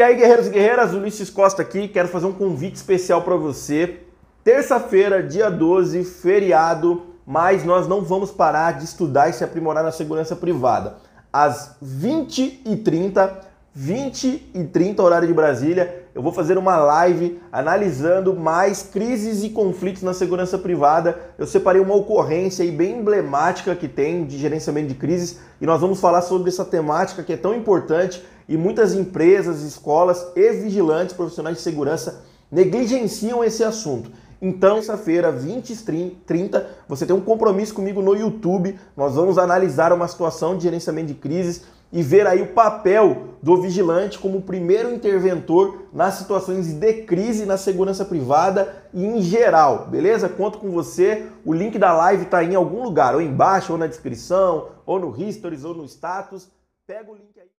E aí, guerreiros e guerreiras, Ulisses Costa aqui, quero fazer um convite especial para você. Terça-feira, dia 12, feriado, mas nós não vamos parar de estudar e se aprimorar na segurança privada. Às 20h30, 20h30, horário de Brasília, eu vou fazer uma live analisando mais crises e conflitos na segurança privada. Eu separei uma ocorrência aí bem emblemática que tem de gerenciamento de crises e nós vamos falar sobre essa temática que é tão importante e muitas empresas, escolas e vigilantes profissionais de segurança negligenciam esse assunto. Então, sexta feira 20 30, você tem um compromisso comigo no YouTube. Nós vamos analisar uma situação de gerenciamento de crises e ver aí o papel do vigilante como primeiro interventor nas situações de crise na segurança privada e em geral, beleza? Conto com você. O link da live está em algum lugar, ou embaixo, ou na descrição, ou no Histories, ou no status. Pega o link aí.